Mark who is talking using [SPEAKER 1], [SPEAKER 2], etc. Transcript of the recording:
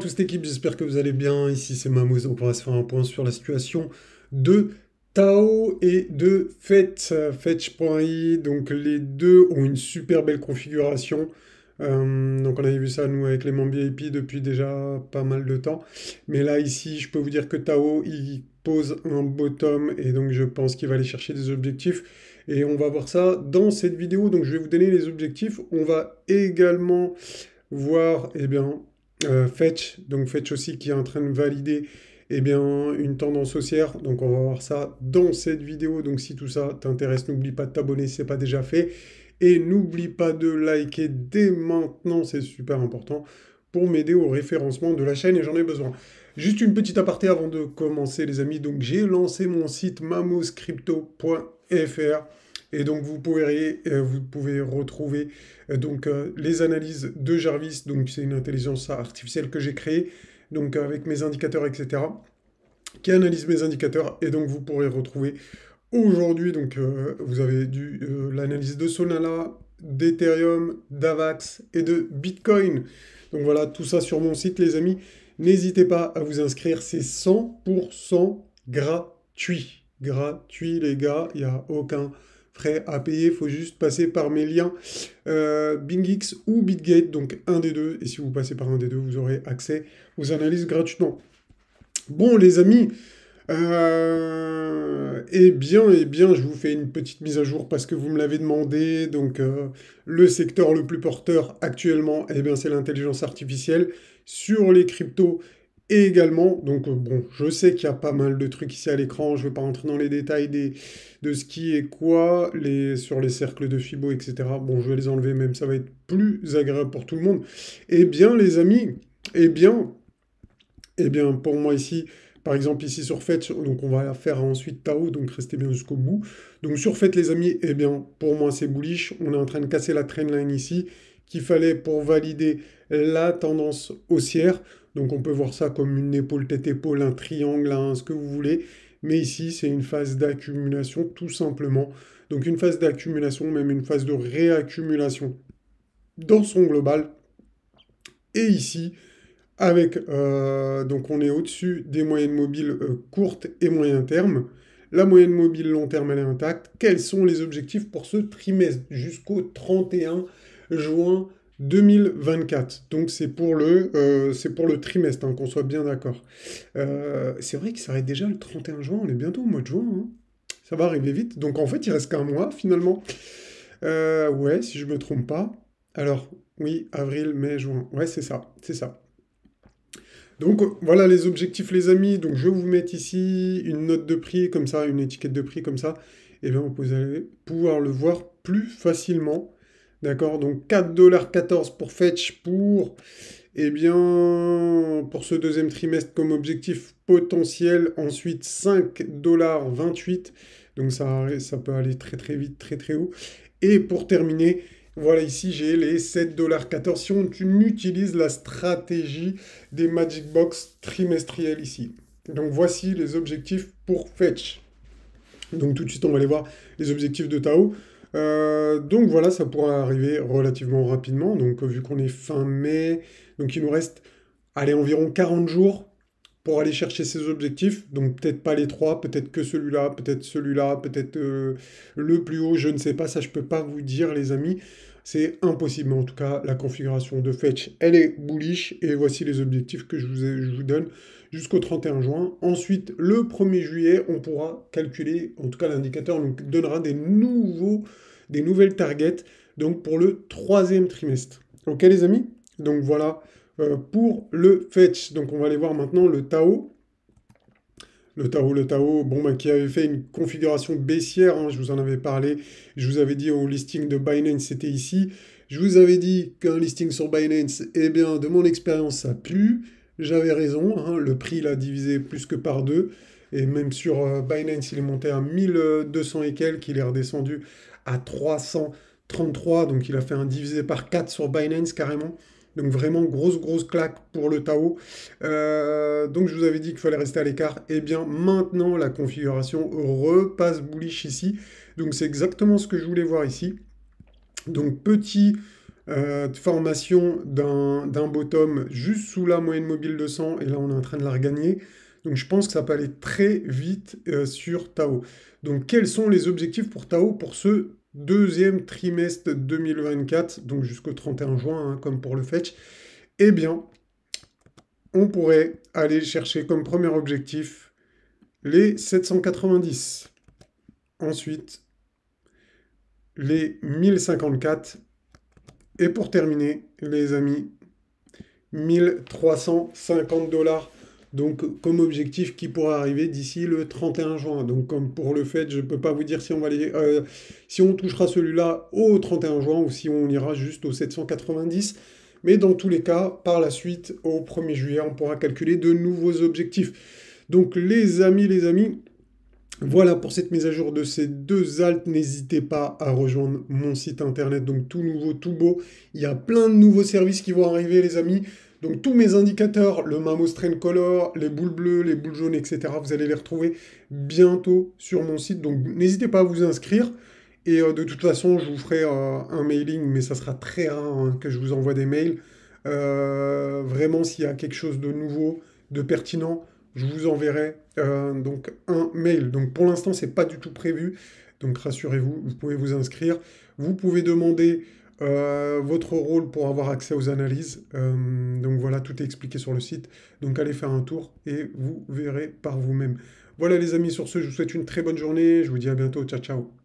[SPEAKER 1] toute cette équipe, j'espère que vous allez bien. Ici c'est Mamouz. on pourra se faire un point sur la situation de Tao et de Fetch, Fetch.i. Donc les deux ont une super belle configuration. Euh, donc on avait vu ça nous avec les membres VIP depuis déjà pas mal de temps. Mais là ici, je peux vous dire que Tao, il pose un bottom et donc je pense qu'il va aller chercher des objectifs. Et on va voir ça dans cette vidéo. Donc je vais vous donner les objectifs. On va également voir et eh bien, euh, Fetch, donc Fetch aussi qui est en train de valider et eh bien, une tendance haussière. Donc on va voir ça dans cette vidéo. Donc si tout ça t'intéresse, n'oublie pas de t'abonner si ce n'est pas déjà fait. Et n'oublie pas de liker dès maintenant, c'est super important, pour m'aider au référencement de la chaîne et j'en ai besoin. Juste une petite aparté avant de commencer les amis. Donc j'ai lancé mon site mamoscrypto.fr. Et donc vous pouvez, euh, vous pouvez retrouver euh, donc euh, les analyses de Jarvis, donc c'est une intelligence artificielle que j'ai créée, donc avec mes indicateurs, etc., qui analyse mes indicateurs, et donc vous pourrez retrouver aujourd'hui, donc vous avez l'analyse de Solana, d'Ethereum, d'Avax et de Bitcoin. Donc voilà, tout ça sur mon site, les amis. N'hésitez pas à vous inscrire, c'est 100% gratuit. Gratuit, les gars, il n'y a aucun à payer, faut juste passer par mes liens euh, BingX ou BitGate, donc un des deux. Et si vous passez par un des deux, vous aurez accès aux analyses gratuitement. Bon, les amis, et euh, eh bien, eh bien, je vous fais une petite mise à jour parce que vous me l'avez demandé. Donc, euh, le secteur le plus porteur actuellement, eh bien, c'est l'intelligence artificielle. Sur les cryptos, et également, donc euh, bon, je sais qu'il y a pas mal de trucs ici à l'écran, je ne vais pas rentrer dans les détails des, de ce qui est quoi, les, sur les cercles de Fibo, etc. Bon, je vais les enlever même, ça va être plus agréable pour tout le monde. Eh bien, les amis, eh bien, et eh bien, pour moi ici, par exemple ici sur Fetch, donc on va faire ensuite Tao, donc restez bien jusqu'au bout. Donc sur Fetch, les amis, eh bien, pour moi, c'est bullish, on est en train de casser la trendline ici, qu'il fallait pour valider la tendance haussière. Donc on peut voir ça comme une épaule tête-épaule, un triangle, un, ce que vous voulez. Mais ici, c'est une phase d'accumulation tout simplement. Donc une phase d'accumulation, même une phase de réaccumulation dans son global. Et ici, avec, euh, donc on est au-dessus des moyennes mobiles euh, courtes et moyen terme. La moyenne mobile long terme, elle est intacte. Quels sont les objectifs pour ce trimestre jusqu'au 31 juin 2024. Donc c'est pour le, euh, c'est pour le trimestre, hein, qu'on soit bien d'accord. Euh, c'est vrai qu'il s'arrête déjà le 31 juin, on est bientôt au mois de juin. Hein. Ça va arriver vite. Donc en fait, il reste qu'un mois finalement. Euh, ouais, si je me trompe pas. Alors oui, avril, mai, juin. Ouais, c'est ça, c'est ça. Donc voilà les objectifs les amis. Donc je vais vous mettre ici une note de prix comme ça, une étiquette de prix comme ça. Et eh bien vous allez pouvoir le voir plus facilement. D'accord Donc 4,14$ pour Fetch pour, eh bien, pour ce deuxième trimestre comme objectif potentiel. Ensuite, 5,28$. Donc ça, ça peut aller très très vite, très très haut. Et pour terminer, voilà, ici j'ai les 7,14$. Si on utilise la stratégie des Magic Box trimestrielles ici. Donc voici les objectifs pour Fetch. Donc tout de suite, on va aller voir les objectifs de Tao. Euh, donc voilà, ça pourra arriver relativement rapidement. Donc euh, vu qu'on est fin mai, donc il nous reste allez, environ 40 jours pour aller chercher ces objectifs. Donc peut-être pas les trois, peut-être que celui-là, peut-être celui-là, peut-être euh, le plus haut, je ne sais pas, ça je peux pas vous dire les amis c'est impossible. Mais en tout cas, la configuration de Fetch, elle est bullish. Et voici les objectifs que je vous, donne jusqu'au 31 juin. Ensuite, le 1er juillet, on pourra calculer, en tout cas l'indicateur nous donnera des, nouveaux, des nouvelles targets donc pour le troisième trimestre. Ok les amis Donc voilà euh, pour le Fetch. Donc on va aller voir maintenant le Tao le Tao, le Tao, bon, bah, qui avait fait une configuration baissière, hein. je vous en avais parlé, je vous avais dit au listing de Binance, c'était ici, je vous avais dit qu'un listing sur Binance, eh bien, de mon expérience, ça pue, j'avais raison, hein. le prix l'a divisé plus que par deux, et même sur euh, Binance, il est monté à 1200 et quelques, il est redescendu à 333, donc il a fait un divisé par 4 sur Binance carrément. Donc vraiment grosse grosse claque pour le Tao. Euh, donc je vous avais dit qu'il fallait rester à l'écart. Et eh bien maintenant la configuration repasse bullish ici. Donc c'est exactement ce que je voulais voir ici. Donc petit euh, formation d'un bottom juste sous la moyenne mobile de 100 et là on est en train de la regagner. Donc je pense que ça peut aller très vite euh, sur Tao. Donc quels sont les objectifs pour Tao pour ce deuxième trimestre 2024, donc jusqu'au 31 juin, hein, comme pour le fetch, eh bien, on pourrait aller chercher comme premier objectif les 790. Ensuite, les 1054. Et pour terminer, les amis, 1350 dollars donc comme objectif qui pourra arriver d'ici le 31 juin. Donc comme pour le fait, je ne peux pas vous dire si on va aller euh, si on touchera celui-là au 31 juin ou si on ira juste au 790. Mais dans tous les cas, par la suite, au 1er juillet, on pourra calculer de nouveaux objectifs. Donc les amis, les amis, voilà pour cette mise à jour de ces deux altes. N'hésitez pas à rejoindre mon site internet, donc tout nouveau, tout beau. Il y a plein de nouveaux services qui vont arriver, les amis. Donc tous mes indicateurs, le MAMO Strain Color, les boules bleues, les boules jaunes, etc., vous allez les retrouver bientôt sur mon site. Donc n'hésitez pas à vous inscrire. Et euh, de toute façon, je vous ferai euh, un mailing, mais ça sera très rare hein, que je vous envoie des mails. Euh, vraiment, s'il y a quelque chose de nouveau, de pertinent, je vous enverrai donc un mail. Donc pour l'instant, c'est pas du tout prévu. Donc rassurez-vous, vous pouvez vous inscrire. Vous pouvez demander euh, votre rôle pour avoir accès aux analyses. Euh, donc voilà, tout est expliqué sur le site. Donc allez faire un tour et vous verrez par vous-même. Voilà les amis, sur ce, je vous souhaite une très bonne journée. Je vous dis à bientôt. Ciao, ciao.